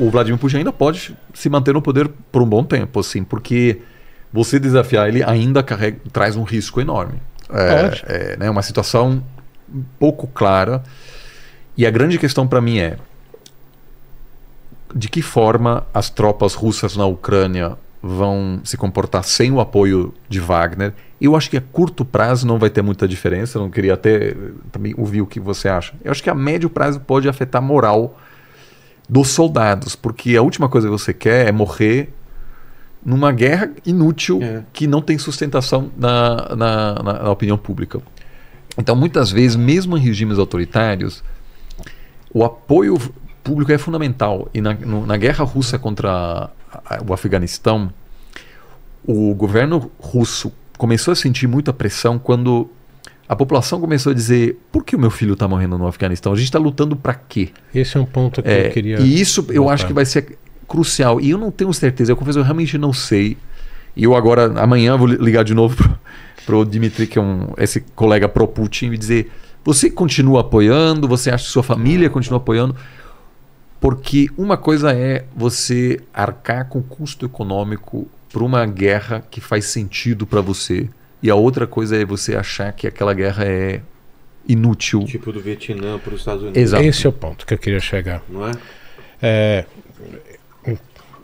o Vladimir Putin ainda pode se manter no poder por um bom tempo, assim, porque você desafiar ele ainda carrega, traz um risco enorme. É, é, é né, uma situação pouco clara. E a grande questão para mim é de que forma as tropas russas na Ucrânia vão se comportar sem o apoio de Wagner. Eu acho que a curto prazo não vai ter muita diferença. Não queria até eh, também ouvir o que você acha. Eu acho que a médio prazo pode afetar moral dos soldados, porque a última coisa que você quer é morrer numa guerra inútil é. que não tem sustentação na, na, na, na opinião pública. Então, muitas vezes, mesmo em regimes autoritários, o apoio público é fundamental. E na, no, na guerra russa contra a, a, o Afeganistão, o governo russo começou a sentir muita pressão quando a população começou a dizer: por que o meu filho está morrendo no Afeganistão? A gente está lutando para quê? Esse é um ponto que é, eu queria. E isso eu acho que vai ser crucial. E eu não tenho certeza, eu confesso, eu realmente não sei. E eu agora, amanhã, vou ligar de novo para o Dimitri, que é um, esse colega pro-Putin, e dizer: você continua apoiando? Você acha que sua família continua apoiando? Porque uma coisa é você arcar com o custo econômico para uma guerra que faz sentido para você e a outra coisa é você achar que aquela guerra é inútil. Tipo do Vietnã para os Estados Unidos. Exato. Esse é o ponto que eu queria chegar. Não é? é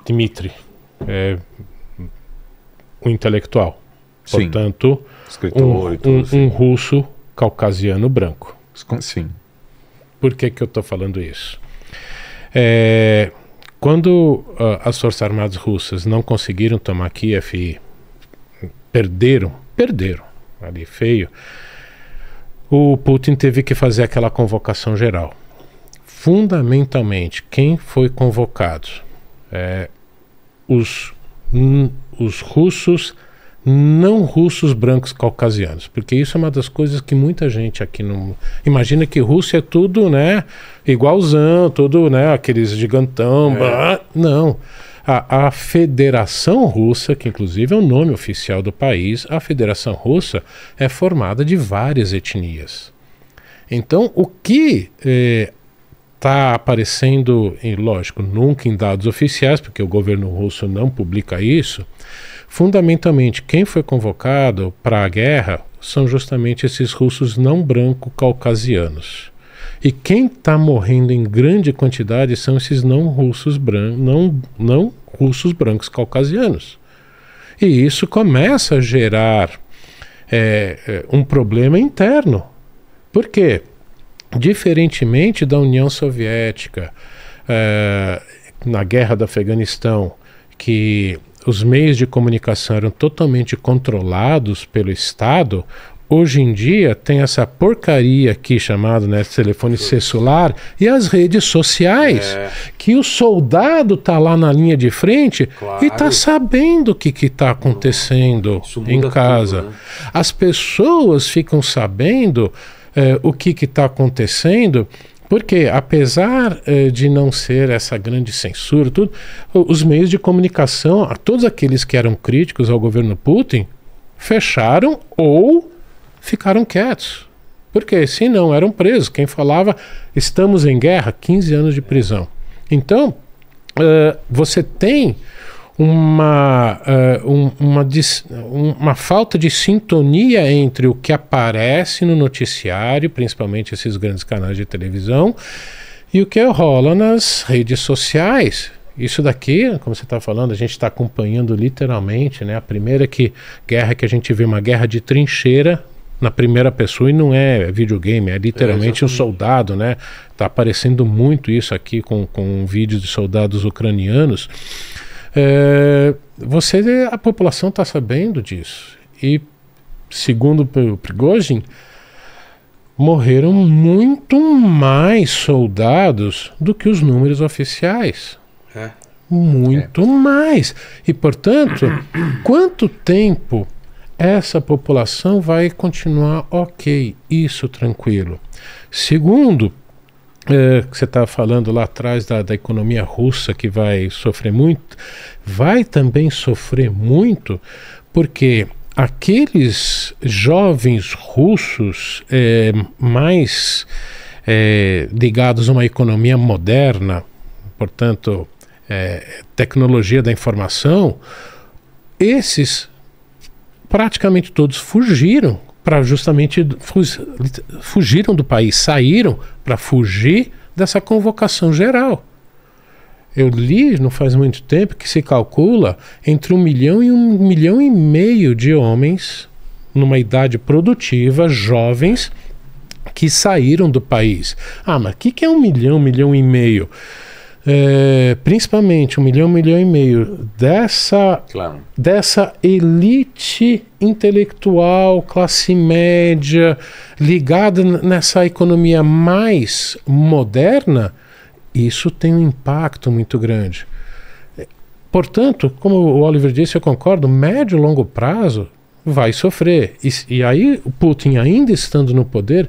Dimitri é um intelectual. Sim. Portanto, Escritor, um, tudo, um, assim. um, russo caucasiano branco. Sim. Por que, que eu estou falando isso? É, quando uh, as Forças Armadas Russas não conseguiram tomar Kiev e perderam perderam ali feio. O Putin teve que fazer aquela convocação geral. Fundamentalmente, quem foi convocado? É, os, os russos não russos brancos caucasianos, porque isso é uma das coisas que muita gente aqui não imagina que Rússia é tudo, né, igualzão, tudo, né, aqueles gigantão, é. não. A, a Federação Russa, que inclusive é o nome oficial do país, a Federação Russa é formada de várias etnias. Então, o que está eh, aparecendo, e lógico, nunca em dados oficiais, porque o governo russo não publica isso, fundamentalmente quem foi convocado para a guerra são justamente esses russos não branco caucasianos. E quem está morrendo em grande quantidade são esses não russos brancos, não, não russos brancos caucasianos. E isso começa a gerar é, é, um problema interno. Por quê? Diferentemente da União Soviética, é, na guerra do Afeganistão, que os meios de comunicação eram totalmente controlados pelo Estado, Hoje em dia tem essa porcaria aqui chamada né, telefone celular e as redes sociais, é. que o soldado tá lá na linha de frente claro. e tá sabendo o que que tá uhum. acontecendo em casa. Tudo, né? As pessoas ficam sabendo é, o que que tá acontecendo. Porque, apesar eh, de não ser essa grande censura, tudo, os meios de comunicação, a todos aqueles que eram críticos ao governo Putin, fecharam ou ficaram quietos. Porque se não, eram presos. Quem falava estamos em guerra, 15 anos de prisão. Então, uh, você tem uma, uh, um, uma, uma falta de sintonia entre o que aparece no noticiário, principalmente esses grandes canais de televisão, e o que rola nas redes sociais. Isso daqui, como você está falando, a gente está acompanhando literalmente, né? A primeira que guerra que a gente vê uma guerra de trincheira na primeira pessoa e não é videogame, é literalmente é, um soldado, né? Tá aparecendo muito isso aqui com, com vídeos de soldados ucranianos. É, você, a população está sabendo disso. E segundo o Prigozhin, morreram muito mais soldados do que os números oficiais. É. Muito é. mais. E, portanto, quanto tempo essa população vai continuar ok, isso tranquilo. Segundo, é, que você estava tá falando lá atrás da, da economia russa que vai sofrer muito, vai também sofrer muito porque aqueles jovens russos é, mais é, ligados a uma economia moderna, portanto, é, tecnologia da informação, esses praticamente todos fugiram para justamente fugiram do país, saíram para fugir dessa convocação geral. Eu li não faz muito tempo que se calcula entre um milhão e um milhão e meio de homens numa idade produtiva, jovens, que saíram do país. Ah, mas o que, que é um milhão, um milhão e meio? é, principalmente um milhão, um milhão e meio dessa, claro. dessa elite intelectual, classe média, ligada nessa economia mais moderna, isso tem um impacto muito grande. É, portanto, como o Oliver disse, eu concordo, médio e longo prazo vai sofrer. E, e aí, o Putin, ainda estando no poder,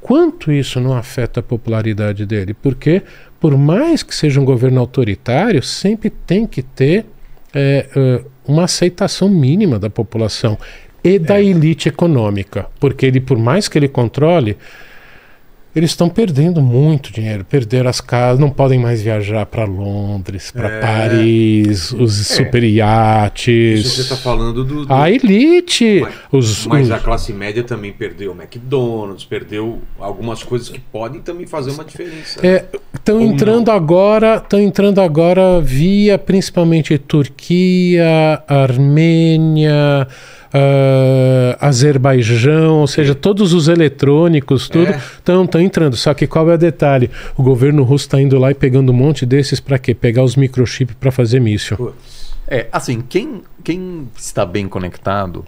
quanto isso não afeta a popularidade dele? Porque por mais que seja um governo autoritário, sempre tem que ter é, é, uma aceitação mínima da população e da é. elite econômica, porque ele, por mais que ele controle, eles estão perdendo muito dinheiro, perderam as casas, não podem mais viajar para Londres, para é. Paris, os é. super iates. Isso você está falando do, do, A elite! Mas, os, mas os... a classe média também perdeu o McDonald's, perdeu algumas coisas que podem também fazer uma diferença. Estão é, entrando não. agora, estão entrando agora via principalmente Turquia, Armênia uh, Azerbaijão, ou seja, todos os eletrônicos, tudo, estão é. entrando. Só que qual é o detalhe? O governo russo está indo lá e pegando um monte desses para quê? Pegar os microchips para fazer míssil. É, assim, quem, quem está bem conectado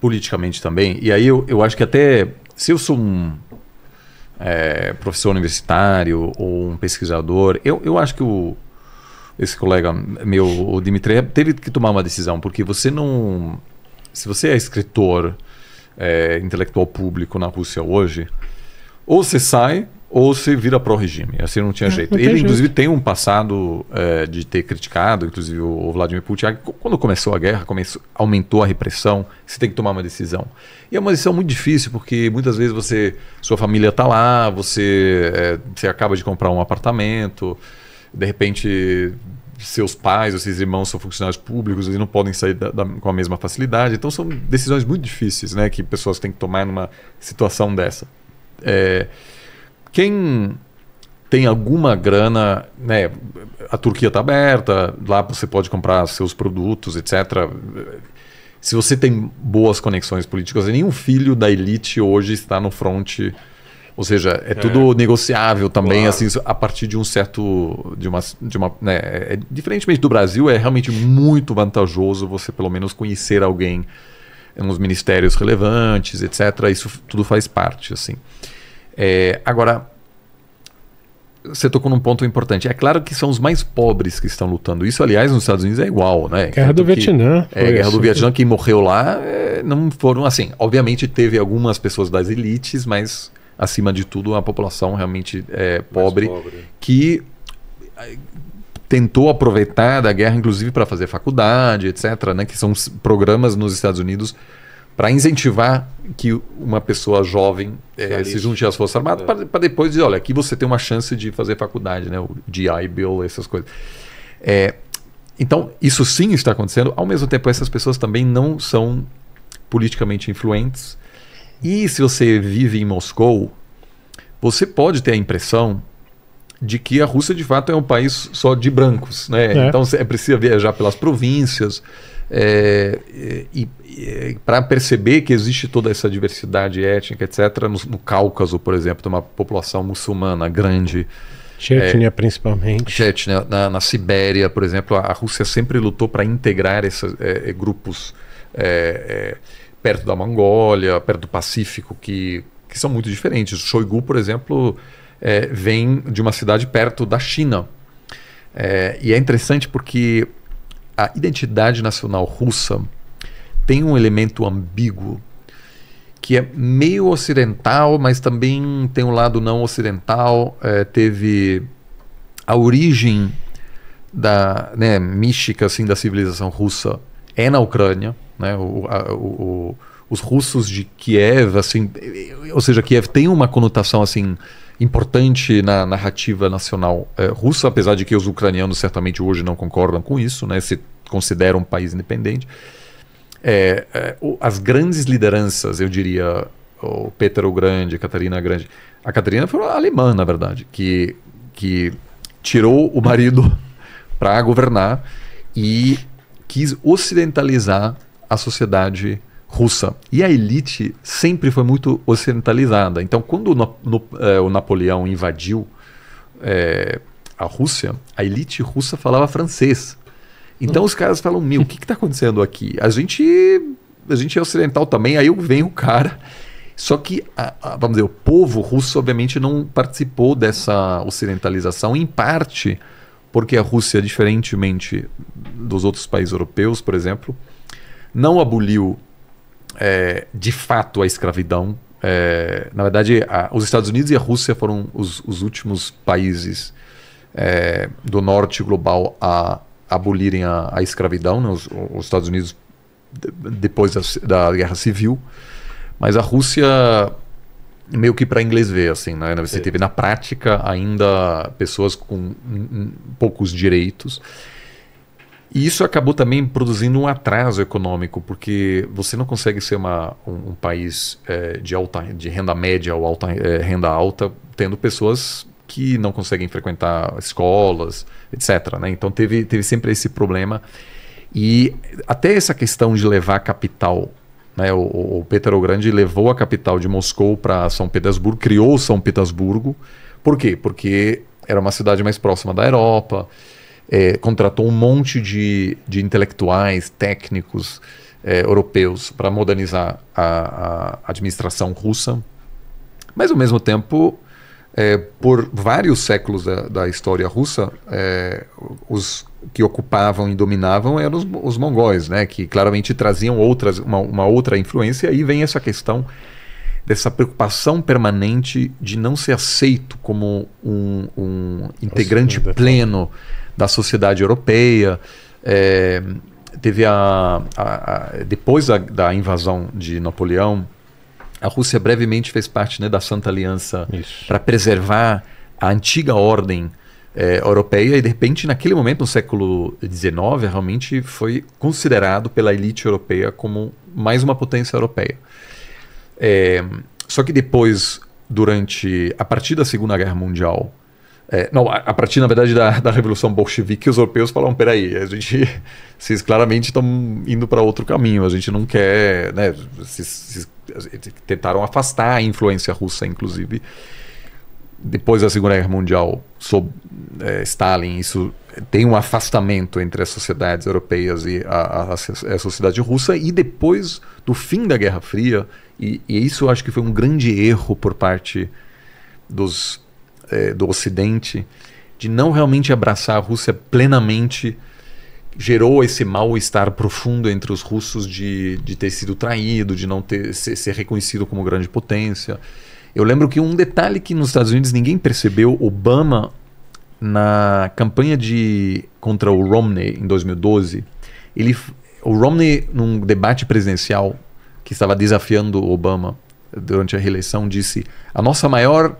politicamente também, e aí eu, eu acho que até se eu sou um é, professor universitário ou um pesquisador, eu, eu acho que o, esse colega meu, o Dimitri, é teve que tomar uma decisão, porque você não. Se você é escritor, é, intelectual público na Rússia hoje, ou você sai ou você vira pró-regime. Assim não tinha jeito. Não Ele, jeito. inclusive, tem um passado é, de ter criticado, inclusive, o Vladimir Putin. Quando começou a guerra, começou, aumentou a repressão, você tem que tomar uma decisão. E é uma decisão muito difícil, porque muitas vezes você sua família está lá, você, é, você acaba de comprar um apartamento de repente seus pais ou seus irmãos são funcionários públicos e não podem sair da, da, com a mesma facilidade. Então são decisões muito difíceis, né, que pessoas têm que tomar numa situação dessa. É, quem tem alguma grana, né, a Turquia está aberta, lá você pode comprar seus produtos, etc. Se você tem boas conexões políticas, nenhum filho da elite hoje está no fronte ou seja, é tudo é. negociável também, claro. assim, a partir de um certo. De uma, de uma, né, é, é diferentemente do Brasil, é realmente muito vantajoso você, pelo menos, conhecer alguém nos ministérios relevantes, etc. Isso tudo faz parte, assim. É, agora, você tocou num ponto importante. É claro que são os mais pobres que estão lutando. Isso, aliás, nos Estados Unidos é igual, né? Guerra Tanto do Vietnã. É, Guerra isso. do assim. Vietnã, quem morreu lá é, não foram assim. Obviamente teve algumas pessoas das elites, mas acima de tudo, a população realmente é, pobre, pobre, que eh, tentou aproveitar da guerra, inclusive para fazer faculdade, etc., né, que são programas nos Estados Unidos para incentivar que uma pessoa jovem é, se junte às Forças Armadas, é. para depois dizer, olha, aqui você tem uma chance de fazer faculdade, né, o GI Bill, essas coisas. É, então, isso sim está acontecendo. Ao mesmo tempo, essas pessoas também não são politicamente influentes. E se você vive em Moscou, você pode ter a impressão de que a Rússia de fato é um país só de brancos, né? É. Então é precisa viajar pelas províncias é, e, e para perceber que existe toda essa diversidade étnica, etc. No, no Cáucaso, por exemplo, tem uma população muçulmana grande. Chechnya, é, principalmente. Chechnya, na, na, Sibéria, por exemplo, a, a Rússia sempre lutou para integrar esses é, é, grupos. É, é perto da Mongólia, perto do Pacífico, que, que são muito diferentes. O Shoigu, por exemplo, é, vem de uma cidade perto da China. É, e é interessante porque a identidade nacional russa tem um elemento ambíguo que é meio ocidental, mas também tem um lado não ocidental. É, teve a origem da né, mística assim da civilização russa é na Ucrânia né? O, a, o, os russos de Kiev, assim, ou seja, Kiev tem uma conotação assim importante na narrativa nacional é, russa, apesar de que os ucranianos certamente hoje não concordam com isso, né? se consideram um país independente. É, é, o, as grandes lideranças, eu diria, o Peter o Grande, a Catarina Grande, a Catarina foi alemã, na verdade, que, que tirou o marido para governar e quis ocidentalizar a sociedade russa. E a elite sempre foi muito ocidentalizada. Então, quando no, é, o Napoleão invadiu é, a Rússia, a elite russa falava francês. Então os caras falam, meu, o que está acontecendo aqui? A gente, a gente é ocidental também, aí vem o cara. Só que, a, a, vamos dizer, o povo russo obviamente não participou dessa ocidentalização, em parte porque a Rússia, diferentemente dos outros países europeus, por exemplo, não aboliu é, de fato a escravidão. É, na verdade, a, os Estados Unidos e a Rússia foram os, os últimos países é, do norte global a abolirem a, a escravidão. Né? Os, os, Estados Unidos depois da, da, Guerra Civil, mas a Rússia meio que para inglês ver assim, né? Você é. teve na prática ainda pessoas com poucos direitos. E isso acabou também produzindo um atraso econômico, porque você não consegue ser uma, um, um país é, de, alta, de renda média ou alta, é, renda alta tendo pessoas que não conseguem frequentar escolas, etc. Né? Então teve, teve sempre esse problema. E até essa questão de levar capital né, o, o, Peter o Grande levou a capital de Moscou para São Petersburgo, criou São Petersburgo. Por quê? Porque era uma cidade mais próxima da Europa, é, contratou um monte de, de intelectuais, técnicos é, europeus para modernizar a, a, administração russa, mas ao mesmo tempo, é, por vários séculos da, da história russa, é, os que ocupavam e dominavam eram os, os mongóis, né, que claramente traziam outras, uma, uma outra influência, e aí vem essa questão dessa preocupação permanente de não ser aceito como um, um integrante Nossa, pleno da sociedade europeia. É, teve a, a, a depois da, da, invasão de Napoleão, a Rússia brevemente fez parte né, da Santa Aliança para preservar a antiga ordem é, europeia e de repente naquele momento no século XIX realmente foi considerado pela elite europeia como mais uma potência europeia. É, só que depois, durante. A partir da Segunda Guerra Mundial. É, não, a, a, partir, na verdade, da, da Revolução Bolchevique, os europeus falaram: peraí, a gente. Vocês claramente estão indo para outro caminho, a gente não quer. Né, vocês, vocês, tentaram afastar a influência russa, inclusive. Depois da Segunda Guerra Mundial, sob é, Stalin, isso tem um afastamento entre as sociedades europeias e a, a, a sociedade russa, e depois do fim da Guerra Fria, e, e isso eu acho que foi um grande erro por parte dos, eh, do Ocidente, de não realmente abraçar a Rússia plenamente, gerou esse mal-estar profundo entre os russos de, de ter sido traído, de não ter, ser, ser reconhecido como grande potência. Eu lembro que um detalhe que nos Estados Unidos ninguém percebeu, Obama na campanha de contra o Romney em 2012, ele, o Romney, num debate presidencial que estava desafiando Obama durante a reeleição, disse: a nossa maior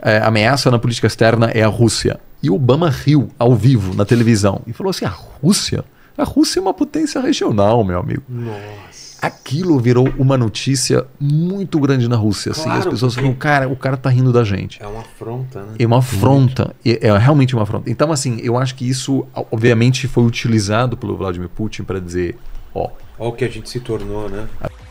é, ameaça na política externa é a Rússia. E Obama riu ao vivo na televisão e falou assim: a Rússia? A Rússia é uma potência regional, meu amigo. Nossa aquilo virou uma notícia muito grande na Rússia. Claro, assim, as pessoas porque... falam, cara, o cara tá rindo da gente. É uma afronta, né? É uma afronta. É, é, realmente uma afronta. Então, assim, eu acho que isso, obviamente, foi utilizado pelo Vladimir Putin para dizer, ó. Ó, o que a gente se tornou, né? A...